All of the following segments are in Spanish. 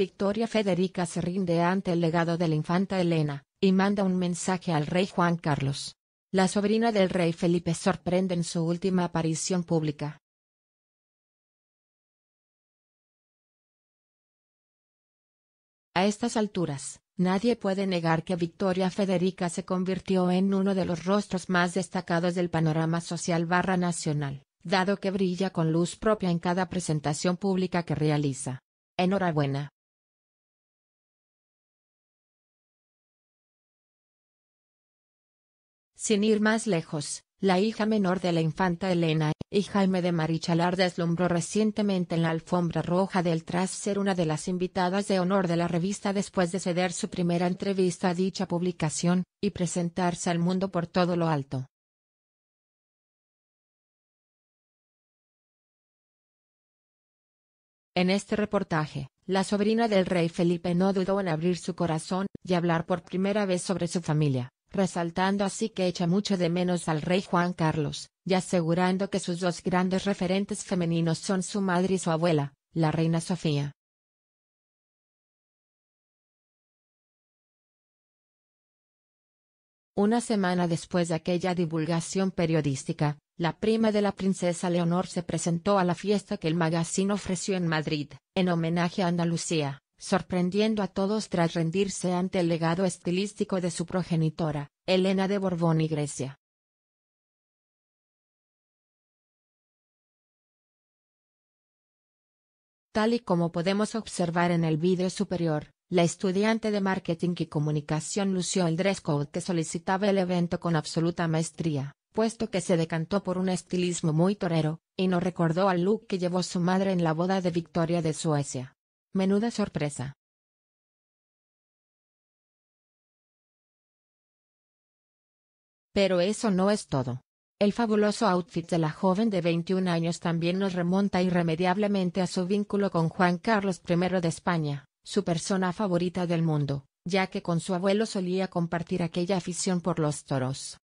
Victoria Federica se rinde ante el legado de la infanta Elena, y manda un mensaje al rey Juan Carlos. La sobrina del rey Felipe sorprende en su última aparición pública. A estas alturas, nadie puede negar que Victoria Federica se convirtió en uno de los rostros más destacados del panorama social barra nacional, dado que brilla con luz propia en cada presentación pública que realiza. Enhorabuena. Sin ir más lejos, la hija menor de la infanta Elena, y Jaime de Marichalar deslumbró recientemente en la alfombra roja del tras ser una de las invitadas de honor de la revista después de ceder su primera entrevista a dicha publicación, y presentarse al mundo por todo lo alto. En este reportaje, la sobrina del rey Felipe no dudó en abrir su corazón, y hablar por primera vez sobre su familia resaltando así que echa mucho de menos al rey Juan Carlos, y asegurando que sus dos grandes referentes femeninos son su madre y su abuela, la reina Sofía. Una semana después de aquella divulgación periodística, la prima de la princesa Leonor se presentó a la fiesta que el magazine ofreció en Madrid, en homenaje a Andalucía, sorprendiendo a todos tras rendirse ante el legado estilístico de su progenitora, Elena de Borbón y Grecia. Tal y como podemos observar en el vídeo superior, la estudiante de marketing y comunicación lució el dress code que solicitaba el evento con absoluta maestría, puesto que se decantó por un estilismo muy torero, y no recordó al look que llevó su madre en la boda de Victoria de Suecia. Menuda sorpresa. Pero eso no es todo. El fabuloso outfit de la joven de 21 años también nos remonta irremediablemente a su vínculo con Juan Carlos I de España, su persona favorita del mundo, ya que con su abuelo solía compartir aquella afición por los toros.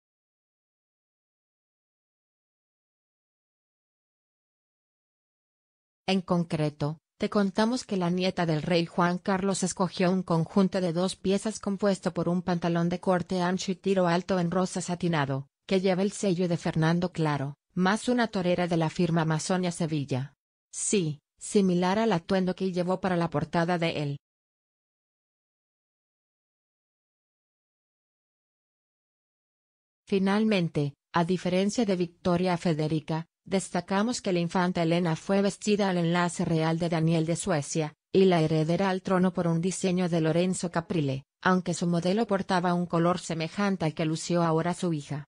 En concreto, te contamos que la nieta del rey Juan Carlos escogió un conjunto de dos piezas compuesto por un pantalón de corte ancho y tiro alto en rosa satinado, que lleva el sello de Fernando Claro, más una torera de la firma Amazonia Sevilla. Sí, similar al atuendo que llevó para la portada de él. Finalmente, a diferencia de Victoria Federica, Destacamos que la infanta Elena fue vestida al enlace real de Daniel de Suecia, y la heredera al trono por un diseño de Lorenzo Caprile, aunque su modelo portaba un color semejante al que lució ahora su hija.